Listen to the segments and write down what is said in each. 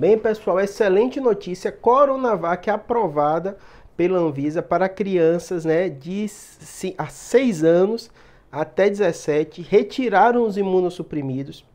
Bem, pessoal, excelente notícia. Coronavac aprovada pela Anvisa para crianças né, de a 6 anos até 17. Retiraram os imunossuprimidos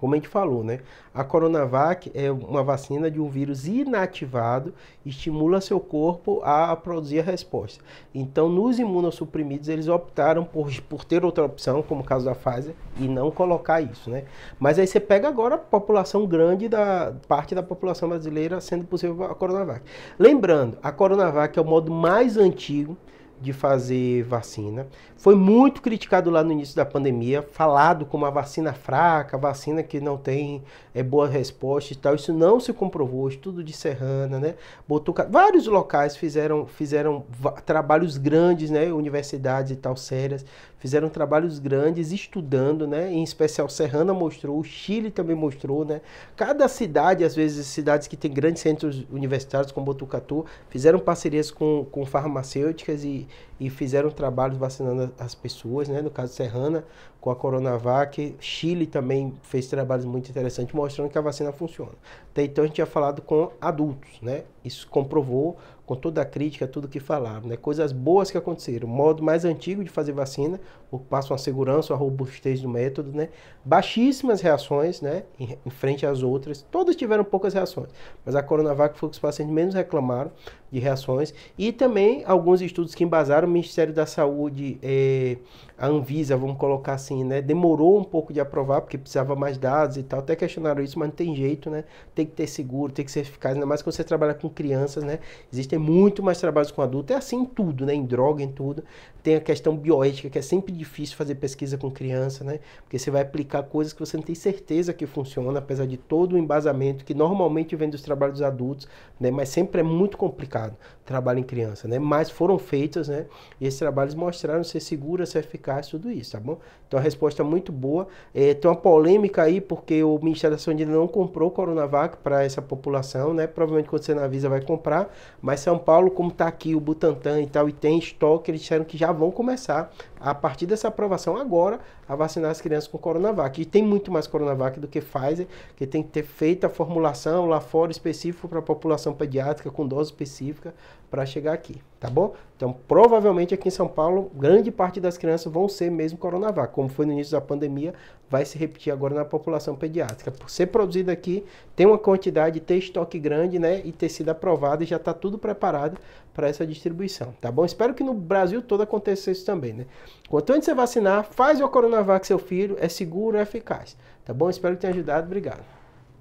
como a gente falou, né? A Coronavac é uma vacina de um vírus inativado, estimula seu corpo a produzir a resposta. Então, nos imunossuprimidos, eles optaram por, por ter outra opção, como o caso da Pfizer, e não colocar isso, né? Mas aí você pega agora a população grande da parte da população brasileira sendo possível a Coronavac. Lembrando, a Coronavac é o modo mais antigo de fazer vacina. Foi muito criticado lá no início da pandemia, falado como a vacina fraca, vacina que não tem é, boa resposta e tal. Isso não se comprovou. Estudo de Serrana, né? Botuca... Vários locais fizeram, fizeram trabalhos grandes, né? Universidades e tal sérias fizeram trabalhos grandes estudando, né? Em especial Serrana mostrou, o Chile também mostrou, né? Cada cidade, às vezes cidades que têm grandes centros universitários como Botucatu, fizeram parcerias com, com farmacêuticas e e fizeram trabalhos vacinando as pessoas, né? No caso Serrana, com a Coronavac, Chile também fez trabalhos muito interessantes mostrando que a vacina funciona. Até então a gente tinha falado com adultos, né? Isso comprovou com toda a crítica, tudo que falaram, né? Coisas boas que aconteceram. O modo mais antigo de fazer vacina, o passo a segurança, a robustez do método, né? Baixíssimas reações, né? Em, em frente às outras. Todas tiveram poucas reações, mas a Coronavac foi o que os pacientes menos reclamaram de reações. E também alguns estudos que embararam vazaram, o Ministério da Saúde, é, a Anvisa, vamos colocar assim, né? Demorou um pouco de aprovar, porque precisava mais dados e tal. Até questionaram isso, mas não tem jeito, né? Tem que ter seguro, tem que ser eficaz, ainda mais quando você trabalha com crianças, né? Existem muito mais trabalhos com adultos. É assim em tudo, né? Em droga, em tudo. Tem a questão bioética, que é sempre difícil fazer pesquisa com criança, né? Porque você vai aplicar coisas que você não tem certeza que funciona, apesar de todo o embasamento que normalmente vem dos trabalhos dos adultos, né? Mas sempre é muito complicado trabalho em criança, né? Mas foram feitas, né? E esses trabalhos mostraram ser segura, ser eficaz, tudo isso, tá bom? Então a resposta é muito boa. É, tem uma polêmica aí, porque o Ministério da Saúde não comprou Coronavac para essa população, né? Provavelmente quando você na Visa vai comprar, mas São Paulo, como está aqui o Butantan e tal, e tem estoque, eles disseram que já vão começar, a partir dessa aprovação agora, a vacinar as crianças com Coronavac. E tem muito mais Coronavac do que Pfizer, que tem que ter feito a formulação lá fora específico para a população pediátrica, com dose específica, para chegar aqui tá bom? Então, provavelmente aqui em São Paulo, grande parte das crianças vão ser mesmo coronavac. Como foi no início da pandemia, vai se repetir agora na população pediátrica. Por ser produzido aqui, tem uma quantidade, ter estoque grande, né? E ter sido aprovado e já está tudo preparado para essa distribuição, tá bom? Espero que no Brasil todo aconteça isso também, né? Quanto antes você vacinar, faz o coronavac seu filho, é seguro, é eficaz, tá bom? Espero que tenha ajudado, obrigado.